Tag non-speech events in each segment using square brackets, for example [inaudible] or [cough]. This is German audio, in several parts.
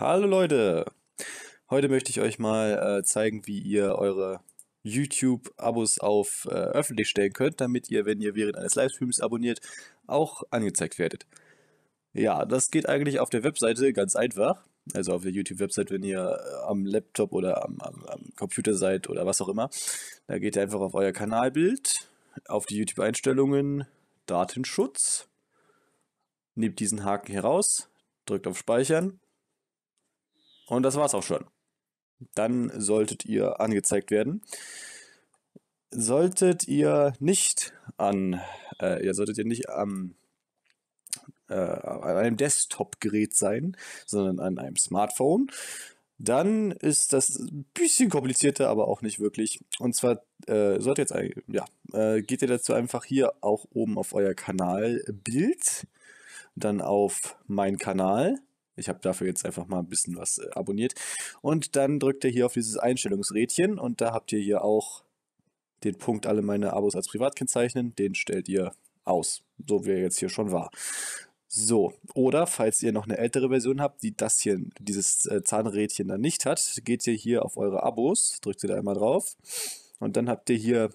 Hallo Leute! Heute möchte ich euch mal äh, zeigen, wie ihr eure YouTube-Abos auf äh, öffentlich stellen könnt, damit ihr, wenn ihr während eines Livestreams abonniert, auch angezeigt werdet. Ja, das geht eigentlich auf der Webseite ganz einfach. Also auf der YouTube-Website, wenn ihr äh, am Laptop oder am, am, am Computer seid oder was auch immer. Da geht ihr einfach auf euer Kanalbild, auf die YouTube-Einstellungen, Datenschutz, nehmt diesen Haken hier raus, drückt auf Speichern und das war's auch schon. Dann solltet ihr angezeigt werden. Solltet ihr nicht an, äh, ihr solltet ihr nicht am, äh, an einem Desktop-Gerät sein, sondern an einem Smartphone, dann ist das ein bisschen komplizierter, aber auch nicht wirklich. Und zwar äh, sollte jetzt, ja, äh, geht ihr dazu einfach hier auch oben auf euer Kanalbild, dann auf mein Kanal ich habe dafür jetzt einfach mal ein bisschen was äh, abonniert. Und dann drückt ihr hier auf dieses Einstellungsrädchen und da habt ihr hier auch den Punkt alle meine Abos als privat kennzeichnen. Den stellt ihr aus, so wie er jetzt hier schon war. So, oder falls ihr noch eine ältere Version habt, die das hier, dieses äh, Zahnrädchen dann nicht hat, geht ihr hier auf eure Abos, drückt ihr da einmal drauf und dann habt ihr hier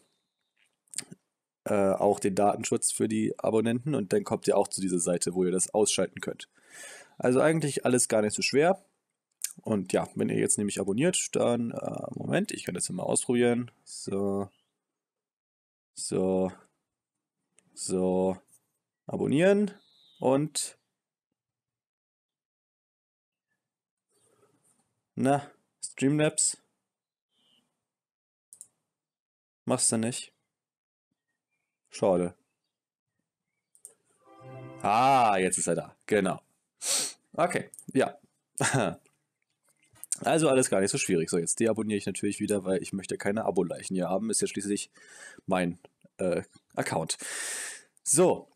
äh, auch den Datenschutz für die Abonnenten und dann kommt ihr auch zu dieser Seite, wo ihr das ausschalten könnt. Also eigentlich alles gar nicht so schwer. Und ja, wenn ihr jetzt nämlich abonniert, dann, äh, Moment, ich kann das hier mal ausprobieren. So, so, so, abonnieren und, na, Streamlabs. Machst du nicht. Schade. Ah, jetzt ist er da. Genau. Okay, ja. [laughs] Also alles gar nicht so schwierig. So, jetzt deabonniere ich natürlich wieder, weil ich möchte keine Abo-Leichen hier haben. Ist ja schließlich mein äh, Account. So,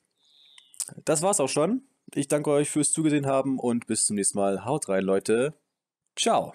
das war's auch schon. Ich danke euch fürs Zugesehen haben und bis zum nächsten Mal. Haut rein, Leute. Ciao.